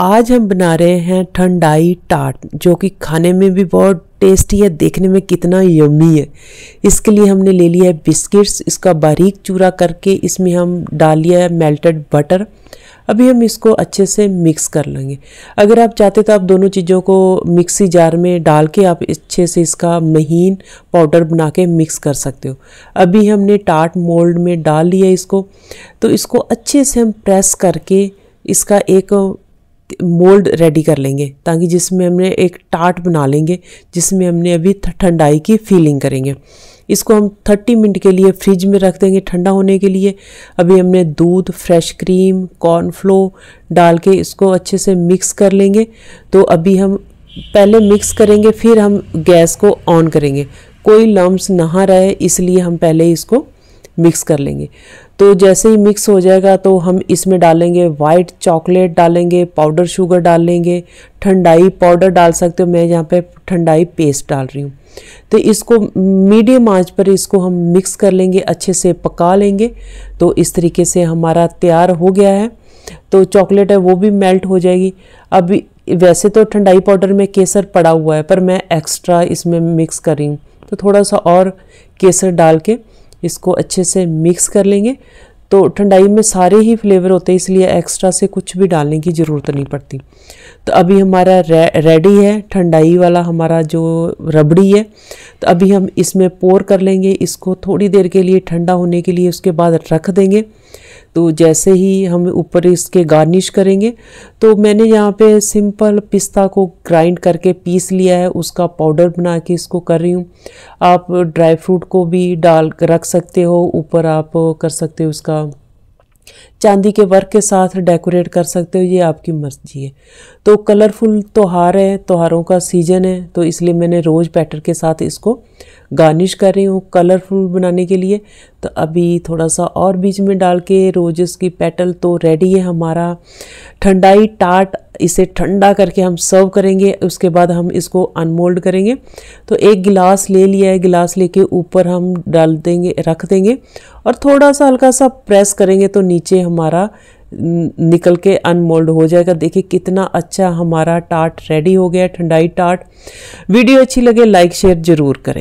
आज हम बना रहे हैं ठंडाई टाट जो कि खाने में भी बहुत टेस्टी है देखने में कितना यमी है इसके लिए हमने ले लिया है बिस्किट्स इसका बारीक चूरा करके इसमें हम डाल लिया है मेल्टेड बटर अभी हम इसको अच्छे से मिक्स कर लेंगे अगर आप चाहते तो आप दोनों चीज़ों को मिक्सी जार में डाल के आप अच्छे से इसका महीन पाउडर बना के मिक्स कर सकते हो अभी हमने टाट मोल्ड में डाल लिया इसको तो इसको अच्छे से हम प्रेस करके इसका एक मोल्ड रेडी कर लेंगे ताकि जिसमें हमने एक टाट बना लेंगे जिसमें हमने अभी ठंडाई की फीलिंग करेंगे इसको हम 30 मिनट के लिए फ्रिज में रख देंगे ठंडा होने के लिए अभी हमने दूध फ्रेश क्रीम कॉर्नफ्लो डाल के इसको अच्छे से मिक्स कर लेंगे तो अभी हम पहले मिक्स करेंगे फिर हम गैस को ऑन करेंगे कोई लम्ब नहा रहे इसलिए हम पहले इसको मिक्स कर लेंगे तो जैसे ही मिक्स हो जाएगा तो हम इसमें डालेंगे वाइट चॉकलेट डालेंगे पाउडर शुगर डाल लेंगे ठंडाई पाउडर डाल सकते हो मैं यहाँ पे ठंडाई पेस्ट डाल रही हूँ तो इसको मीडियम आंच पर इसको हम मिक्स कर लेंगे अच्छे से पका लेंगे तो इस तरीके से हमारा तैयार हो गया है तो चॉकलेट है वो भी मेल्ट हो जाएगी अब वैसे तो ठंडाई पाउडर में केसर पड़ा हुआ है पर मैं एक्स्ट्रा इसमें मिक्स कर रही हूँ तो थोड़ा सा और केसर डाल के इसको अच्छे से मिक्स कर लेंगे तो ठंडाई में सारे ही फ्लेवर होते हैं इसलिए एक्स्ट्रा से कुछ भी डालने की ज़रूरत नहीं पड़ती तो अभी हमारा रे, रेडी है ठंडाई वाला हमारा जो रबड़ी है तो अभी हम इसमें पोर कर लेंगे इसको थोड़ी देर के लिए ठंडा होने के लिए उसके बाद रख देंगे तो जैसे ही हम ऊपर इसके गार्निश करेंगे तो मैंने यहाँ पे सिंपल पिस्ता को ग्राइंड करके पीस लिया है उसका पाउडर बना के इसको कर रही हूँ आप ड्राई फ्रूट को भी डाल रख सकते हो ऊपर आप कर सकते हो उसका चांदी के वर्क के साथ डेकोरेट कर सकते हो ये आपकी मर्जी है तो कलरफुल त्यौहार है त्यौहारों का सीजन है तो इसलिए मैंने रोज़ पैटर्न के साथ इसको गार्निश कर रही हूँ कलरफुल बनाने के लिए तो अभी थोड़ा सा और बीच में डाल के रोजेस की पेटल तो रेडी है हमारा ठंडाई टाट इसे ठंडा करके हम सर्व करेंगे उसके बाद हम इसको अनमोल्ड करेंगे तो एक गिलास ले लिया है गिलास लेके ऊपर हम डाल देंगे रख देंगे और थोड़ा सा हल्का सा प्रेस करेंगे तो नीचे हमारा निकल के अनमोल्ड हो जाएगा देखिए कितना अच्छा हमारा टाट रेडी हो गया ठंडाई टाट वीडियो अच्छी लगे लाइक शेयर ज़रूर करें